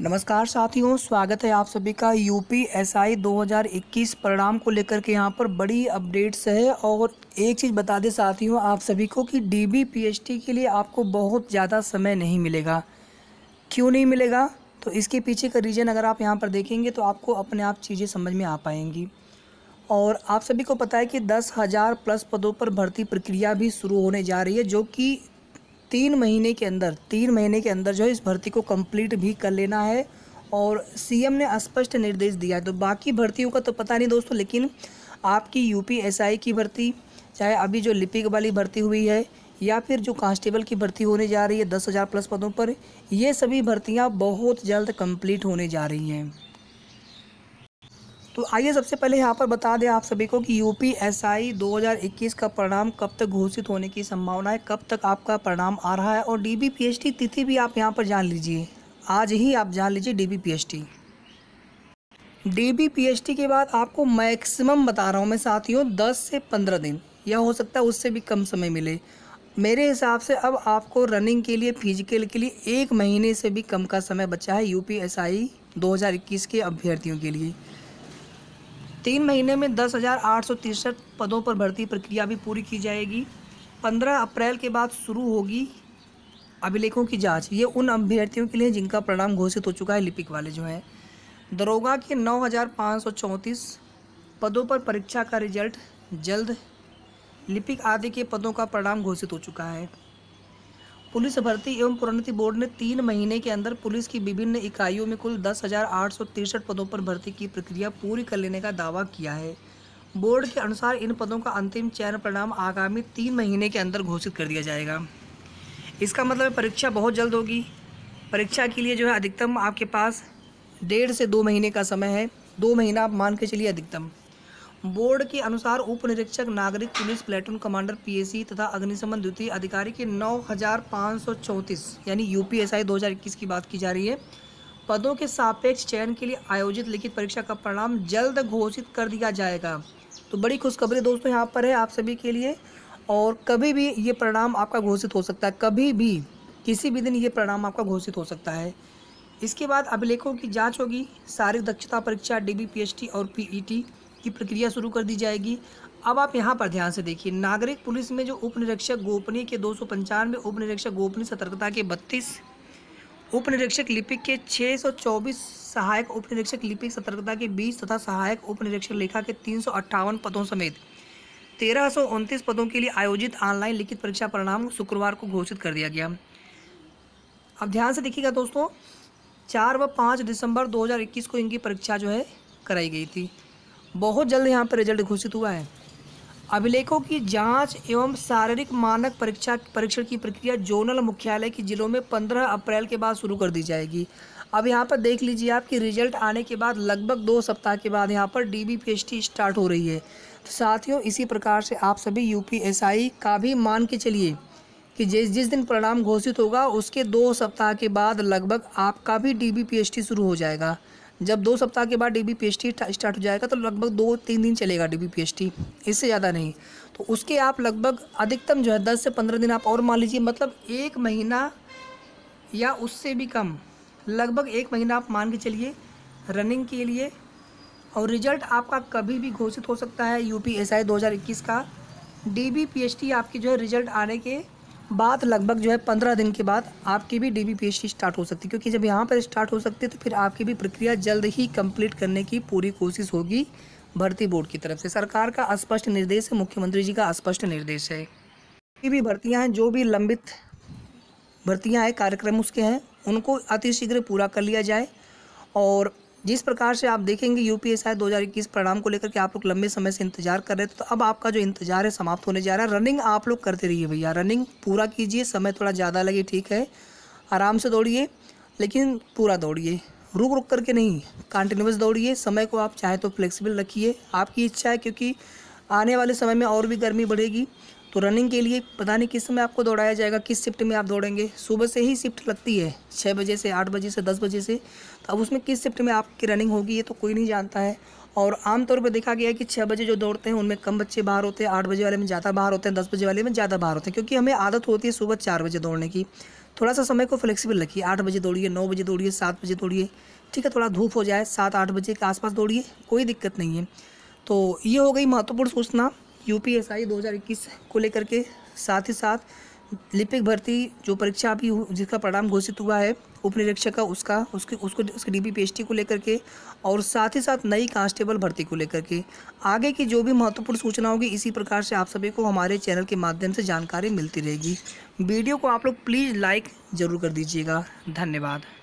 नमस्कार साथियों स्वागत है आप सभी का यू पी दो हज़ार इक्कीस परिणाम को लेकर के यहाँ पर बड़ी अपडेट्स है और एक चीज़ बता दें साथियों आप सभी को कि D B P H T के लिए आपको बहुत ज़्यादा समय नहीं मिलेगा क्यों नहीं मिलेगा तो इसके पीछे का रीज़न अगर आप यहाँ पर देखेंगे तो आपको अपने आप चीज़ें समझ में आ पाएंगी और आप सभी को पता है कि दस हज़ार प्लस पदों पर भर्ती प्रक्रिया भी शुरू होने जा रही है जो कि तीन महीने के अंदर तीन महीने के अंदर जो है इस भर्ती को कंप्लीट भी कर लेना है और सीएम ने स्पष्ट निर्देश दिया है तो बाकी भर्तियों का तो पता नहीं दोस्तों लेकिन आपकी यूपीएसआई की भर्ती चाहे अभी जो लिपिक वाली भर्ती हुई है या फिर जो कांस्टेबल की भर्ती होने जा रही है दस हज़ार प्लस पदों पर ये सभी भर्तियाँ बहुत जल्द कंप्लीट होने जा रही हैं तो आइए सबसे पहले यहाँ पर बता दें आप सभी को कि हज़ार 2021 का परिणाम कब तक घोषित होने की संभावना है कब तक आपका परिणाम आ रहा है और डी टी तिथि भी आप यहाँ पर जान लीजिए आज ही आप जान लीजिए डी एच डीबीपीएचटी के बाद आपको मैक्सिमम बता रहा हूँ मैं साथियों 10 से 15 दिन या हो सकता है उससे भी कम समय मिले मेरे हिसाब से अब आपको रनिंग के लिए फिजिकल के लिए एक महीने से भी कम का समय बचा है यूपीएसआई 2021 के अभ्यर्थियों के लिए तीन महीने में दस हज़ार आठ सौ तिरसठ पदों पर भर्ती प्रक्रिया भी पूरी की जाएगी पंद्रह अप्रैल के बाद शुरू होगी अभिलेखों की जांच ये उन अभ्यर्थियों के लिए जिनका परिणाम घोषित हो चुका है लिपिक वाले जो हैं दरोगा के नौ हज़ार पाँच सौ चौंतीस पदों पर परीक्षा का रिजल्ट जल्द लिपिक आदि के पदों का परिणाम घोषित हो चुका है पुलिस भर्ती एवं प्रोन्नति बोर्ड ने तीन महीने के अंदर पुलिस की विभिन्न इकाइयों में कुल दस हज़ार आठ सौ तिरसठ पदों पर भर्ती की प्रक्रिया पूरी कर लेने का दावा किया है बोर्ड के अनुसार इन पदों का अंतिम चयन परिणाम आगामी तीन महीने के अंदर घोषित कर दिया जाएगा इसका मतलब परीक्षा बहुत जल्द होगी परीक्षा के लिए जो है अधिकतम आपके पास डेढ़ से दो महीने का समय है दो महीना आप मान के चलिए अधिकतम बोर्ड के अनुसार उप निरीक्षक नागरिक पुलिस प्लेटून कमांडर पीएसी तथा अग्निशमन द्वितीय अधिकारी के नौ यानी यूपीएसआई 2021 की बात की जा रही है पदों के सापेक्ष चयन के लिए आयोजित लिखित परीक्षा का परिणाम जल्द घोषित कर दिया जाएगा तो बड़ी खुशखबरी दोस्तों यहाँ पर है आप सभी के लिए और कभी भी ये परिणाम आपका घोषित हो सकता है कभी भी किसी भी दिन ये परिणाम आपका घोषित हो सकता है इसके बाद अभिलेखों की जांच होगी शारीरिक दक्षता परीक्षा D B P H T और पी ई टी की प्रक्रिया शुरू कर दी जाएगी अब आप यहाँ पर ध्यान से देखिए नागरिक पुलिस में जो उप निरीक्षक गोपनीय के दो सौ पंचानवे उप निरीक्षक गोपनीय सतर्कता के बत्तीस उप निरीक्षक लिपिक के छः सौ चौबीस सहायक उप निरीक्षक लिपिक सतर्कता के बीस तथा सहायक उप निरीक्षक लेखा के तीन सौ अट्ठावन पदों समेत तेरह सौ उनतीस पदों के लिए आयोजित ऑनलाइन लिखित परीक्षा परिणाम शुक्रवार को घोषित कर दिया गया अब ध्यान से देखिएगा दोस्तों चार व पाँच दिसंबर 2021 को इनकी परीक्षा जो है कराई गई थी बहुत जल्द यहाँ पर रिजल्ट घोषित हुआ है अभिलेखों की जांच एवं शारीरिक मानक परीक्षा परीक्षण की प्रक्रिया जोनल मुख्यालय के जिलों में 15 अप्रैल के बाद शुरू कर दी जाएगी अब यहाँ पर देख लीजिए आप कि रिजल्ट आने के बाद लगभग दो सप्ताह के बाद यहाँ पर डी बी स्टार्ट हो रही है तो साथियों इसी प्रकार से आप सभी यू का भी मान के चलिए कि जिस जिस दिन परिणाम घोषित होगा उसके दो सप्ताह के बाद लगभग आपका भी डी बी शुरू हो जाएगा जब दो सप्ताह के बाद D B P H T start हो जाएगा तो लगभग दो तीन दिन चलेगा D B P H T इससे ज़्यादा नहीं तो उसके आप लगभग अधिकतम जो है दस से पंद्रह दिन आप और मान लीजिए मतलब एक महीना या उससे भी कम लगभग एक महीना आप मान के चलिए रनिंग के लिए और रिजल्ट आपका कभी भी घोषित हो सकता है यू पी एस आई दो हज़ार इक्कीस का D B P H T आपकी जो है रिजल्ट आने के बात लगभग जो है पंद्रह दिन के बाद आपकी भी डी बी स्टार्ट हो सकती है क्योंकि जब यहाँ पर स्टार्ट हो सकती है तो फिर आपकी भी प्रक्रिया जल्द ही कंप्लीट करने की पूरी कोशिश होगी भर्ती बोर्ड की तरफ से सरकार का स्पष्ट निर्देश है मुख्यमंत्री जी का स्पष्ट निर्देश है की भी भर्तियाँ हैं जो भी लंबित भर्तियाँ हैं कार्यक्रम उसके हैं उनको अतिशीघ्र पूरा कर लिया जाए और जिस प्रकार से आप देखेंगे यू हज़ार इक्कीस परिणाम को लेकर के आप लोग लंबे समय से इंतजार कर रहे थे तो अब आपका जो इंतजार है समाप्त होने जा रहा है रनिंग आप लोग करते रहिए भैया रनिंग पूरा कीजिए समय थोड़ा ज़्यादा लगे ठीक है आराम से दौड़िए लेकिन पूरा दौड़िए रुक रुक करके नहीं कंटिन्यूस दौड़िए समय को आप चाहे तो फ्लेक्सिबल रखिए आपकी इच्छा है क्योंकि आने वाले समय में और भी गर्मी बढ़ेगी तो रनिंग के लिए पता नहीं किस समय आपको दौड़ाया जाएगा किस शिफ्ट में आप दौड़ेंगे सुबह से ही शिफ्ट लगती है छः बजे से आठ बजे से दस बजे से तो अब उसमें किस शिफ्ट में आपकी रनिंग होगी ये तो कोई नहीं जानता है और आमतौर पर देखा गया है कि छः बजे जो दौड़ते हैं उनमें कम बच्चे बाहर होते हैं आठ बजे वाले में ज़्यादा बाहर होते हैं दस बजे वाले में ज़्यादा बाहर होते हैं क्योंकि हमें आदत होती है सुबह चार बजे दौड़ने की थोड़ा सा समय को फ्लेक्सिबल रखिए आठ बजे दौड़िए नौ बजे दौड़िए सात बजे दौड़िए ठीक है थोड़ा धूप हो जाए सात आठ बजे के आसपास दौड़िए कोई दिक्कत नहीं है तो ये हो गई महत्वपूर्ण सूचना यू पी एस आई दो हज़ार इक्कीस को लेकर के साथ ही साथ लिपिक भर्ती जो परीक्षा अभी जिसका परिणाम घोषित हुआ है उप निरीक्षक का उसका उसके उसको उसके डी पी को लेकर के और साथ ही साथ नई कांस्टेबल भर्ती को लेकर के आगे की जो भी महत्वपूर्ण सूचना होगी इसी प्रकार से आप सभी को हमारे चैनल के माध्यम से जानकारी मिलती रहेगी वीडियो को आप लोग प्लीज़ लाइक ज़रूर कर दीजिएगा धन्यवाद